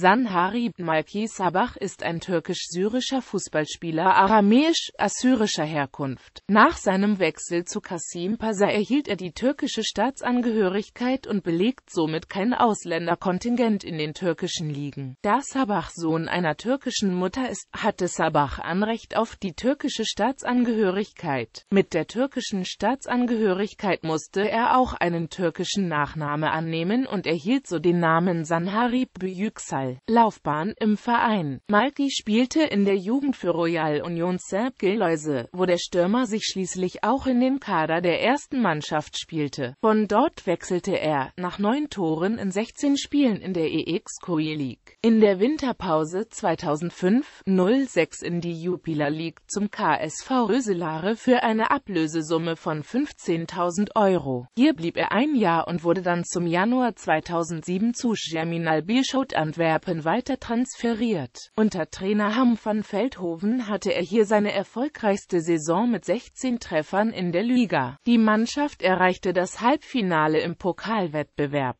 Sanhari Malki Sabah ist ein türkisch-syrischer Fußballspieler aramäisch-assyrischer Herkunft. Nach seinem Wechsel zu Kasim Pasa erhielt er die türkische Staatsangehörigkeit und belegt somit kein Ausländerkontingent in den türkischen Ligen. Da Sabah Sohn einer türkischen Mutter ist, hatte Sabah Anrecht auf die türkische Staatsangehörigkeit. Mit der türkischen Staatsangehörigkeit musste er auch einen türkischen Nachname annehmen und erhielt so den Namen Sanharib Büyüksal. Fußball. Laufbahn im Verein Malki spielte in der Jugend für Royal Union Saint-Gilloise, wo der Stürmer sich schließlich auch in den Kader der ersten Mannschaft spielte. Von dort wechselte er, nach neun Toren in 16 Spielen in der EX Koei League, in der Winterpause 2005-06 in die Jupiler League zum KSV Röselare für eine Ablösesumme von 15.000 Euro. Hier blieb er ein Jahr und wurde dann zum Januar 2007 zu Germinal Beerschot Antwerpen Antwerpen weiter transferiert. Unter Trainer Ham van Veldhoven hatte er hier seine erfolgreichste Saison mit 16 Treffern in der Liga. Die Mannschaft erreichte das Halbfinale im Pokalwettbewerb.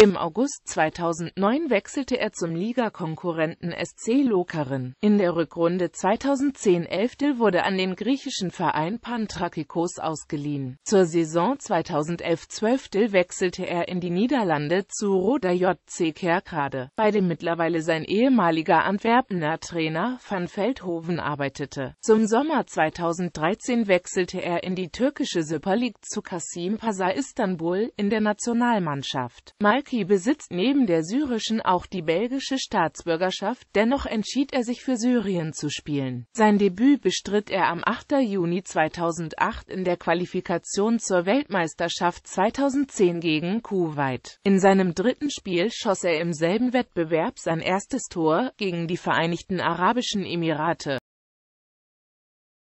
Im August 2009 wechselte er zum Ligakonkurrenten SC Lokeren. In der Rückrunde 2010-11 wurde an den griechischen Verein Pantrakikos ausgeliehen. Zur Saison 2011-12 wechselte er in die Niederlande zu Roda JC Kerkrade, bei dem mittlerweile sein ehemaliger Antwerpener Trainer Van Veldhoven arbeitete. Zum Sommer 2013 wechselte er in die türkische Super League zu Kasim Pasa Istanbul in der Nationalmannschaft. Mike Bürki besitzt neben der syrischen auch die belgische Staatsbürgerschaft, dennoch entschied er sich für Syrien zu spielen. Sein Debüt bestritt er am 8. Juni 2008 in der Qualifikation zur Weltmeisterschaft 2010 gegen Kuwait. In seinem dritten Spiel schoss er im selben Wettbewerb sein erstes Tor gegen die Vereinigten Arabischen Emirate.